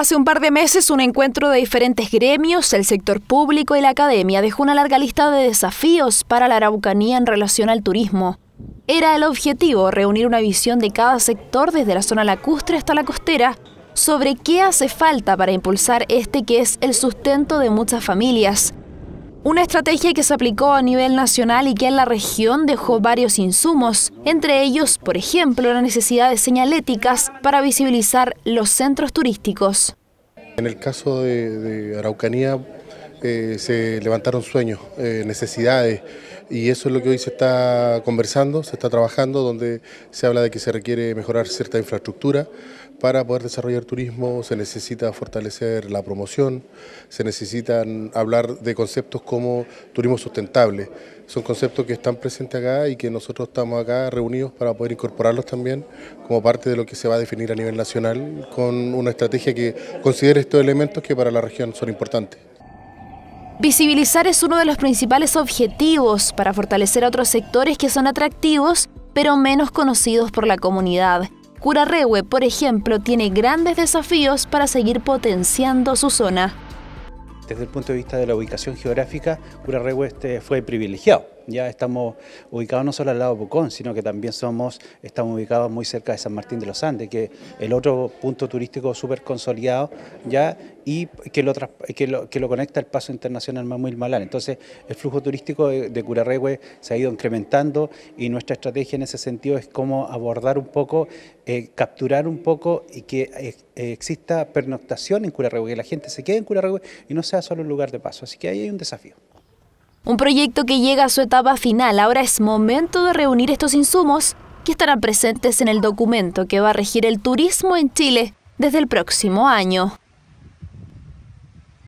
Hace un par de meses, un encuentro de diferentes gremios, el sector público y la academia dejó una larga lista de desafíos para la Araucanía en relación al turismo. Era el objetivo reunir una visión de cada sector desde la zona lacustre hasta la costera sobre qué hace falta para impulsar este que es el sustento de muchas familias una estrategia que se aplicó a nivel nacional y que en la región dejó varios insumos, entre ellos, por ejemplo, la necesidad de señaléticas para visibilizar los centros turísticos. En el caso de, Araucanía eh, se levantaron sueños, eh, necesidades, y eso es lo que hoy se está conversando, se está trabajando, donde se habla de que se requiere mejorar cierta infraestructura para poder desarrollar turismo, se necesita fortalecer la promoción, se necesitan hablar de conceptos como turismo sustentable. Son conceptos que están presentes acá y que nosotros estamos acá reunidos para poder incorporarlos también como parte de lo que se va a definir a nivel nacional con una estrategia que considere estos elementos que para la región son importantes. Visibilizar es uno de los principales objetivos para fortalecer a otros sectores que son atractivos, pero menos conocidos por la comunidad. Curarrehue, por ejemplo, tiene grandes desafíos para seguir potenciando su zona. Desde el punto de vista de la ubicación geográfica, Curarrehue este fue privilegiado ya estamos ubicados no solo al lado de Pucón, sino que también somos, estamos ubicados muy cerca de San Martín de los Andes, que es el otro punto turístico súper consolidado ya y que lo, que lo, que lo conecta al paso internacional Mamuil-Malán. Entonces, el flujo turístico de, Curarrehue se ha ido incrementando y nuestra estrategia en ese sentido es cómo abordar un poco, eh, capturar un poco y que eh, exista pernoctación en Curarrehue, que la gente se quede en Curarrehue y no sea solo un lugar de paso. Así que ahí hay un desafío. Un proyecto que llega a su etapa final. Ahora es momento de reunir estos insumos que estarán presentes en el documento que va a regir el turismo en Chile desde el próximo año.